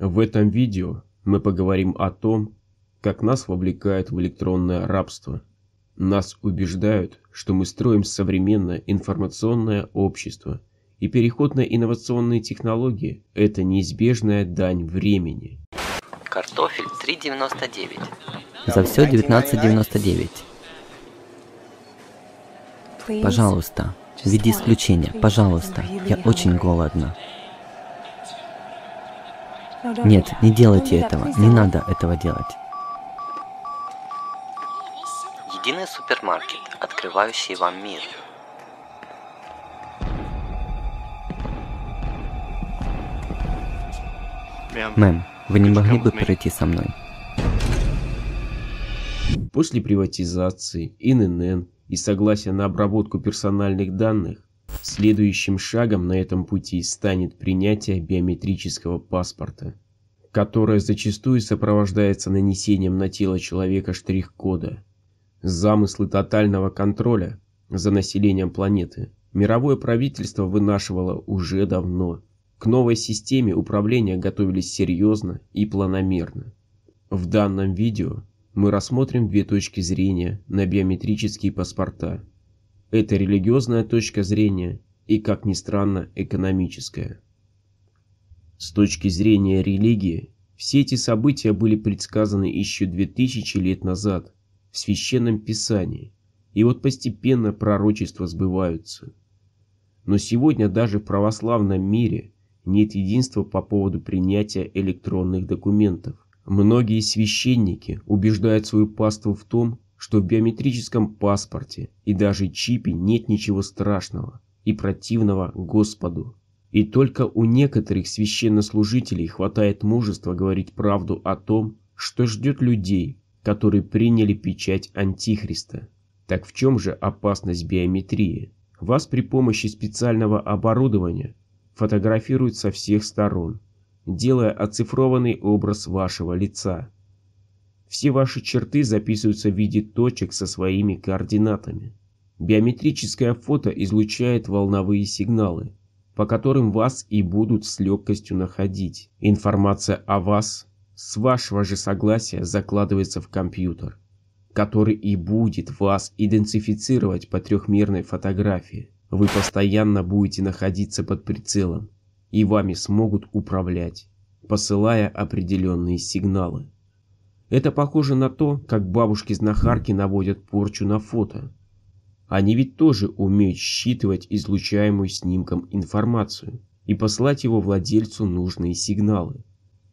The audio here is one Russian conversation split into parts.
В этом видео мы поговорим о том, как нас вовлекают в электронное рабство. Нас убеждают, что мы строим современное информационное общество, и переход на инновационные технологии – это неизбежная дань времени. Картофель 3,99. За все 19,99. Пожалуйста, в виде исключения, пожалуйста, я очень голодна. Нет, не делайте этого. Не надо этого делать. Единый супермаркет, открывающий вам мир. Мэм, вы не могли бы пройти со мной? После приватизации, ИНН и согласия на обработку персональных данных, Следующим шагом на этом пути станет принятие биометрического паспорта, которое зачастую сопровождается нанесением на тело человека штрих-кода. Замыслы тотального контроля за населением планеты мировое правительство вынашивало уже давно. К новой системе управления готовились серьезно и планомерно. В данном видео мы рассмотрим две точки зрения на биометрические паспорта это религиозная точка зрения и, как ни странно, экономическая. С точки зрения религии, все эти события были предсказаны еще 2000 лет назад в Священном Писании, и вот постепенно пророчества сбываются. Но сегодня даже в православном мире нет единства по поводу принятия электронных документов. Многие священники убеждают свою паству в том, что в биометрическом паспорте и даже чипе нет ничего страшного и противного Господу. И только у некоторых священнослужителей хватает мужества говорить правду о том, что ждет людей, которые приняли печать Антихриста. Так в чем же опасность биометрии? Вас при помощи специального оборудования фотографируют со всех сторон, делая оцифрованный образ вашего лица. Все ваши черты записываются в виде точек со своими координатами. Биометрическое фото излучает волновые сигналы, по которым вас и будут с легкостью находить. Информация о вас с вашего же согласия закладывается в компьютер, который и будет вас идентифицировать по трехмерной фотографии. Вы постоянно будете находиться под прицелом, и вами смогут управлять, посылая определенные сигналы. Это похоже на то, как бабушки-знахарки наводят порчу на фото. Они ведь тоже умеют считывать излучаемую снимком информацию и послать его владельцу нужные сигналы.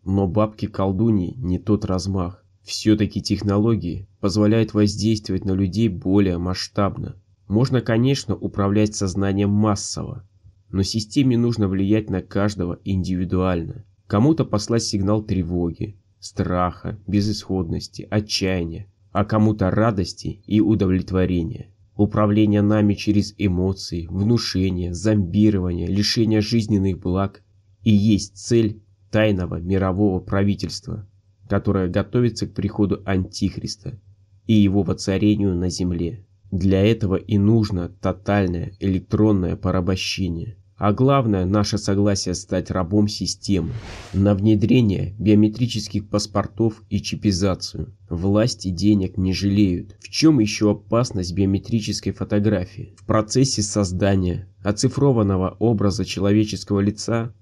Но бабки-колдуньи не тот размах. Все-таки технологии позволяют воздействовать на людей более масштабно. Можно, конечно, управлять сознанием массово, но системе нужно влиять на каждого индивидуально. Кому-то послать сигнал тревоги, страха, безысходности, отчаяния, а кому-то радости и удовлетворения. Управление нами через эмоции, внушение, зомбирование, лишение жизненных благ и есть цель тайного мирового правительства, которое готовится к приходу Антихриста и его воцарению на земле. Для этого и нужно тотальное электронное порабощение – а главное наше согласие стать рабом системы, на внедрение биометрических паспортов и чипизацию. Власти денег не жалеют. В чем еще опасность биометрической фотографии? В процессе создания оцифрованного образа человеческого лица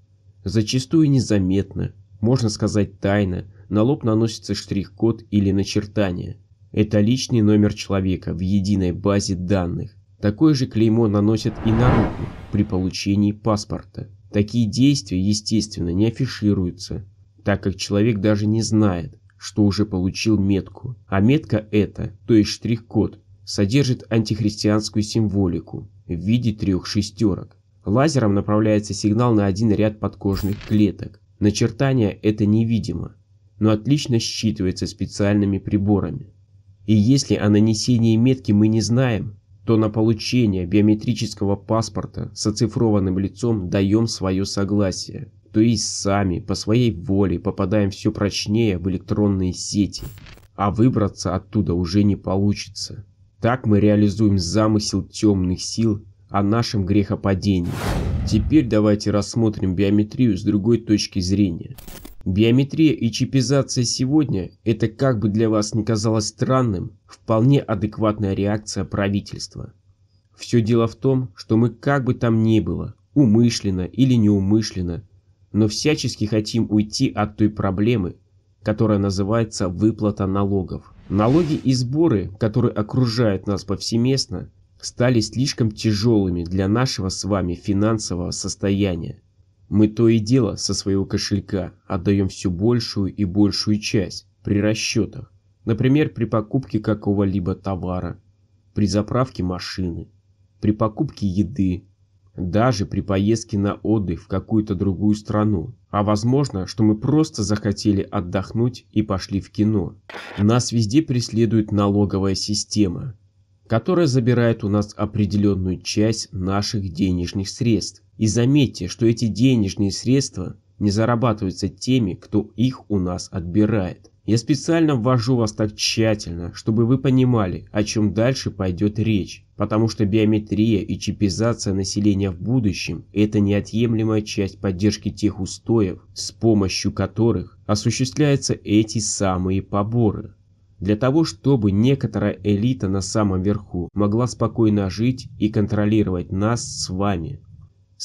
зачастую незаметно, можно сказать тайно, на лоб наносится штрих-код или начертание. Это личный номер человека в единой базе данных. Такое же клеймо наносят и на руку при получении паспорта. Такие действия, естественно, не афишируются, так как человек даже не знает, что уже получил метку. А метка эта, то есть штрих-код, содержит антихристианскую символику в виде трех шестерок. Лазером направляется сигнал на один ряд подкожных клеток. Начертание это невидимо, но отлично считывается специальными приборами. И если о нанесении метки мы не знаем, то на получение биометрического паспорта с оцифрованным лицом даем свое согласие, то есть сами по своей воле попадаем все прочнее в электронные сети, а выбраться оттуда уже не получится. Так мы реализуем замысел темных сил о нашем грехопадении. Теперь давайте рассмотрим биометрию с другой точки зрения. Биометрия и чипизация сегодня – это, как бы для вас не казалось странным, вполне адекватная реакция правительства. Все дело в том, что мы как бы там ни было, умышленно или неумышленно, но всячески хотим уйти от той проблемы, которая называется выплата налогов. Налоги и сборы, которые окружают нас повсеместно, стали слишком тяжелыми для нашего с вами финансового состояния. Мы то и дело со своего кошелька отдаем все большую и большую часть при расчетах, например, при покупке какого-либо товара, при заправке машины, при покупке еды, даже при поездке на отдых в какую-то другую страну. А возможно, что мы просто захотели отдохнуть и пошли в кино. Нас везде преследует налоговая система, которая забирает у нас определенную часть наших денежных средств. И заметьте, что эти денежные средства не зарабатываются теми, кто их у нас отбирает. Я специально ввожу вас так тщательно, чтобы вы понимали, о чем дальше пойдет речь, потому что биометрия и чипизация населения в будущем – это неотъемлемая часть поддержки тех устоев, с помощью которых осуществляются эти самые поборы. Для того, чтобы некоторая элита на самом верху могла спокойно жить и контролировать нас с вами –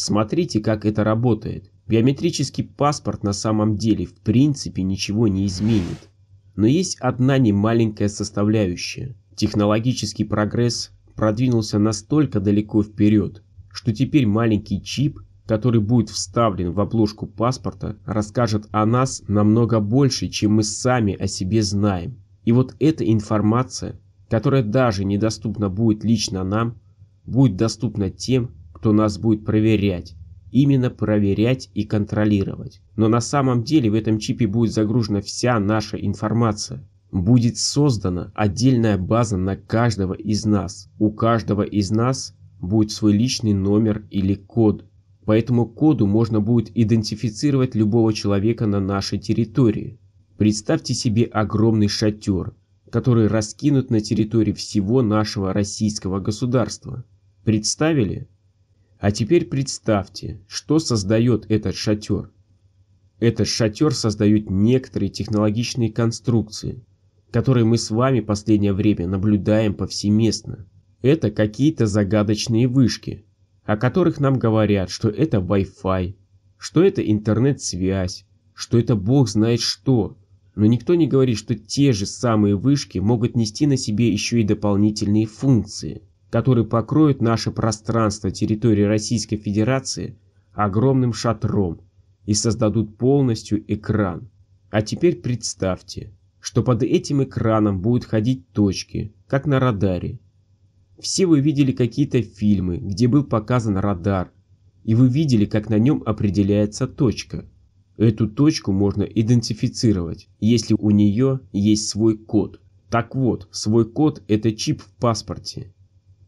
Смотрите, как это работает. Биометрический паспорт на самом деле в принципе ничего не изменит. Но есть одна немаленькая составляющая. Технологический прогресс продвинулся настолько далеко вперед, что теперь маленький чип, который будет вставлен в обложку паспорта, расскажет о нас намного больше, чем мы сами о себе знаем. И вот эта информация, которая даже недоступна будет лично нам, будет доступна тем, кто нас будет проверять. Именно проверять и контролировать. Но на самом деле в этом чипе будет загружена вся наша информация. Будет создана отдельная база на каждого из нас. У каждого из нас будет свой личный номер или код. По этому коду можно будет идентифицировать любого человека на нашей территории. Представьте себе огромный шатер, который раскинут на территории всего нашего российского государства. Представили? А теперь представьте, что создает этот шатер. Этот шатер создают некоторые технологичные конструкции, которые мы с вами последнее время наблюдаем повсеместно. Это какие-то загадочные вышки, о которых нам говорят, что это Wi-Fi, что это интернет-связь, что это бог знает что. Но никто не говорит, что те же самые вышки могут нести на себе еще и дополнительные функции – который покроет наше пространство территории Российской Федерации огромным шатром и создадут полностью экран. А теперь представьте, что под этим экраном будут ходить точки, как на радаре. Все вы видели какие-то фильмы, где был показан радар, и вы видели, как на нем определяется точка. Эту точку можно идентифицировать, если у нее есть свой код. Так вот, свой код – это чип в паспорте,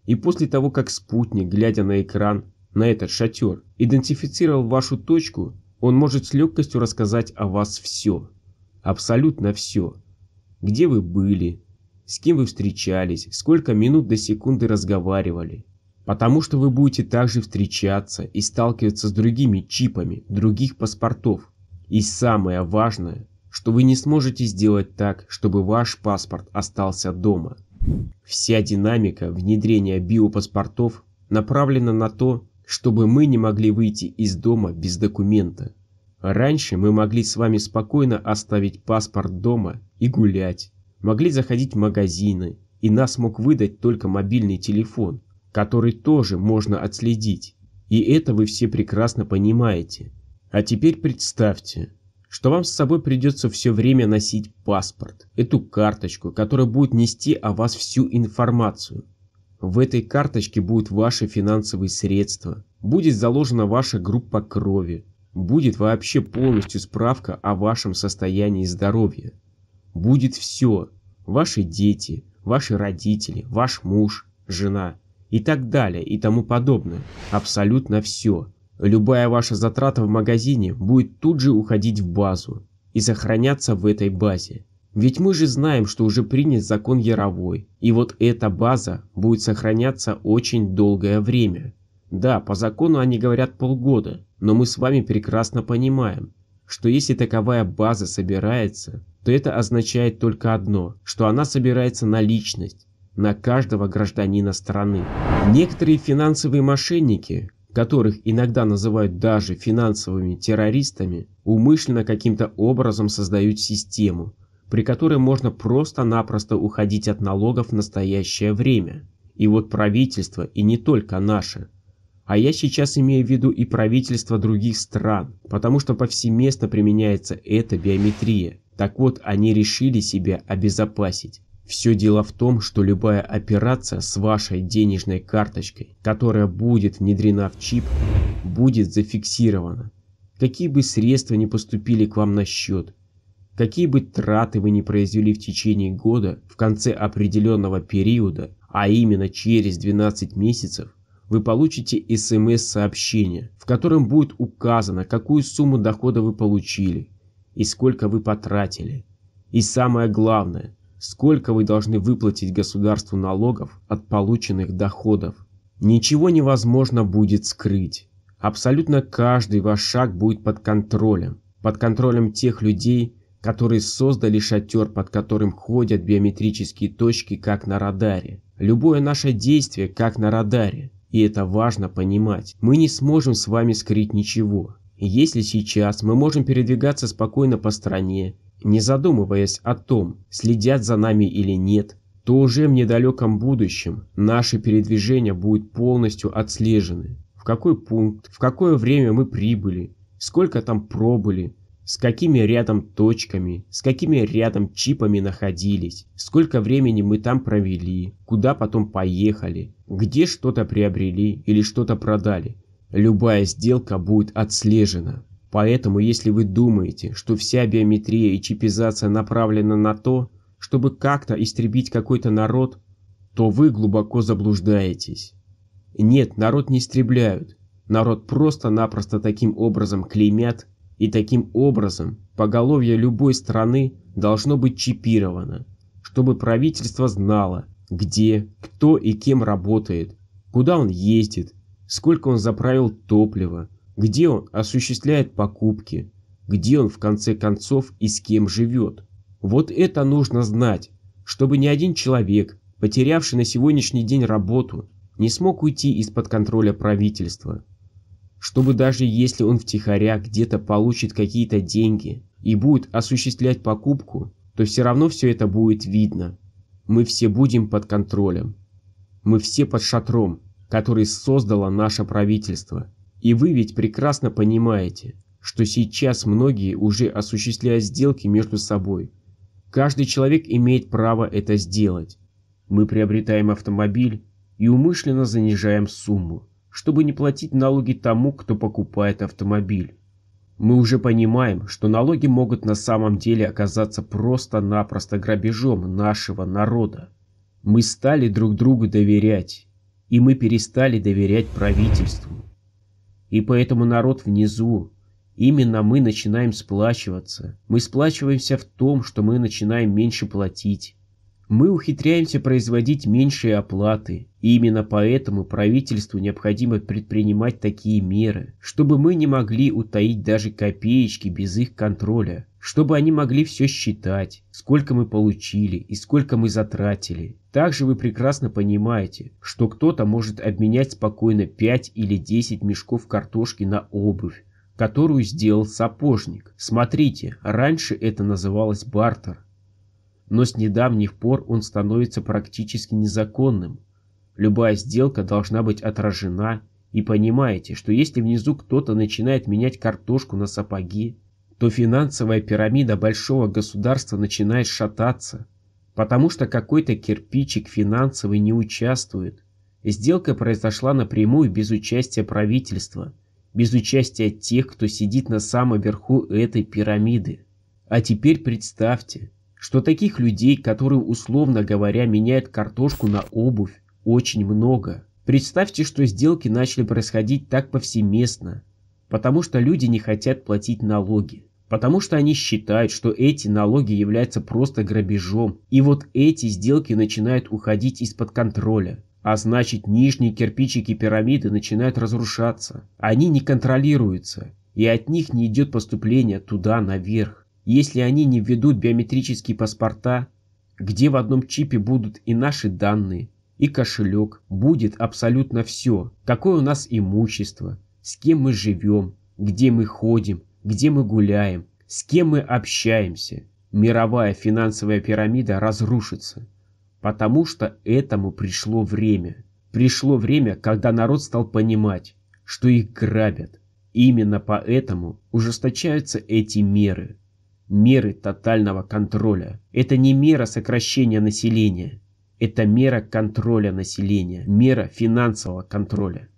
и после того, как спутник, глядя на экран, на этот шатер, идентифицировал вашу точку, он может с легкостью рассказать о вас все. Абсолютно все. Где вы были, с кем вы встречались, сколько минут до секунды разговаривали. Потому что вы будете также встречаться и сталкиваться с другими чипами, других паспортов. И самое важное, что вы не сможете сделать так, чтобы ваш паспорт остался дома, Вся динамика внедрения биопаспортов направлена на то, чтобы мы не могли выйти из дома без документа. Раньше мы могли с вами спокойно оставить паспорт дома и гулять, могли заходить в магазины, и нас мог выдать только мобильный телефон, который тоже можно отследить. И это вы все прекрасно понимаете. А теперь представьте, что вам с собой придется все время носить паспорт, эту карточку, которая будет нести о вас всю информацию. В этой карточке будут ваши финансовые средства, будет заложена ваша группа крови, будет вообще полностью справка о вашем состоянии здоровья. Будет все. Ваши дети, ваши родители, ваш муж, жена и так далее и тому подобное. Абсолютно все. Любая ваша затрата в магазине будет тут же уходить в базу и сохраняться в этой базе. Ведь мы же знаем, что уже принят закон Яровой, и вот эта база будет сохраняться очень долгое время. Да, по закону они говорят полгода, но мы с вами прекрасно понимаем, что если таковая база собирается, то это означает только одно, что она собирается на личность, на каждого гражданина страны. Некоторые финансовые мошенники которых иногда называют даже финансовыми террористами, умышленно каким-то образом создают систему, при которой можно просто-напросто уходить от налогов в настоящее время. И вот правительство, и не только наше. А я сейчас имею в виду и правительство других стран, потому что повсеместно применяется эта биометрия. Так вот, они решили себя обезопасить. Все дело в том, что любая операция с вашей денежной карточкой, которая будет внедрена в чип, будет зафиксирована. Какие бы средства не поступили к вам на счет, какие бы траты вы не произвели в течение года, в конце определенного периода, а именно через 12 месяцев, вы получите смс-сообщение, в котором будет указано, какую сумму дохода вы получили и сколько вы потратили. И самое главное – сколько вы должны выплатить государству налогов от полученных доходов. Ничего невозможно будет скрыть. Абсолютно каждый ваш шаг будет под контролем. Под контролем тех людей, которые создали шатер, под которым ходят биометрические точки, как на радаре. Любое наше действие, как на радаре. И это важно понимать. Мы не сможем с вами скрыть ничего. Если сейчас мы можем передвигаться спокойно по стране, не задумываясь о том, следят за нами или нет, то уже в недалеком будущем наши передвижения будут полностью отслежены. В какой пункт, в какое время мы прибыли, сколько там пробыли, с какими рядом точками, с какими рядом чипами находились, сколько времени мы там провели, куда потом поехали, где что-то приобрели или что-то продали. Любая сделка будет отслежена. Поэтому, если вы думаете, что вся биометрия и чипизация направлена на то, чтобы как-то истребить какой-то народ, то вы глубоко заблуждаетесь. Нет, народ не истребляют. Народ просто-напросто таким образом клеймят, и таким образом поголовье любой страны должно быть чипировано, чтобы правительство знало, где, кто и кем работает, куда он ездит, сколько он заправил топлива, где он осуществляет покупки, где он в конце концов и с кем живет. Вот это нужно знать, чтобы ни один человек, потерявший на сегодняшний день работу, не смог уйти из-под контроля правительства. Чтобы даже если он втихаря где-то получит какие-то деньги и будет осуществлять покупку, то все равно все это будет видно. Мы все будем под контролем. Мы все под шатром, который создало наше правительство. И вы ведь прекрасно понимаете, что сейчас многие уже осуществляют сделки между собой. Каждый человек имеет право это сделать. Мы приобретаем автомобиль и умышленно занижаем сумму, чтобы не платить налоги тому, кто покупает автомобиль. Мы уже понимаем, что налоги могут на самом деле оказаться просто-напросто грабежом нашего народа. Мы стали друг другу доверять, и мы перестали доверять правительству. И поэтому народ внизу. Именно мы начинаем сплачиваться. Мы сплачиваемся в том, что мы начинаем меньше платить. Мы ухитряемся производить меньшие оплаты, и именно поэтому правительству необходимо предпринимать такие меры, чтобы мы не могли утаить даже копеечки без их контроля, чтобы они могли все считать, сколько мы получили и сколько мы затратили. Также вы прекрасно понимаете, что кто-то может обменять спокойно 5 или 10 мешков картошки на обувь, которую сделал сапожник. Смотрите, раньше это называлось бартер но с недавних пор он становится практически незаконным. Любая сделка должна быть отражена, и понимаете, что если внизу кто-то начинает менять картошку на сапоги, то финансовая пирамида большого государства начинает шататься, потому что какой-то кирпичик финансовый не участвует. Сделка произошла напрямую без участия правительства, без участия тех, кто сидит на самом верху этой пирамиды. А теперь представьте, что таких людей, которые, условно говоря, меняют картошку на обувь, очень много. Представьте, что сделки начали происходить так повсеместно, потому что люди не хотят платить налоги, потому что они считают, что эти налоги являются просто грабежом, и вот эти сделки начинают уходить из-под контроля. А значит, нижние кирпичики пирамиды начинают разрушаться. Они не контролируются, и от них не идет поступление туда наверх если они не введут биометрические паспорта, где в одном чипе будут и наши данные, и кошелек, будет абсолютно все, какое у нас имущество, с кем мы живем, где мы ходим, где мы гуляем, с кем мы общаемся. Мировая финансовая пирамида разрушится, потому что этому пришло время. Пришло время, когда народ стал понимать, что их грабят. Именно поэтому ужесточаются эти меры – меры тотального контроля. Это не мера сокращения населения. Это мера контроля населения, мера финансового контроля.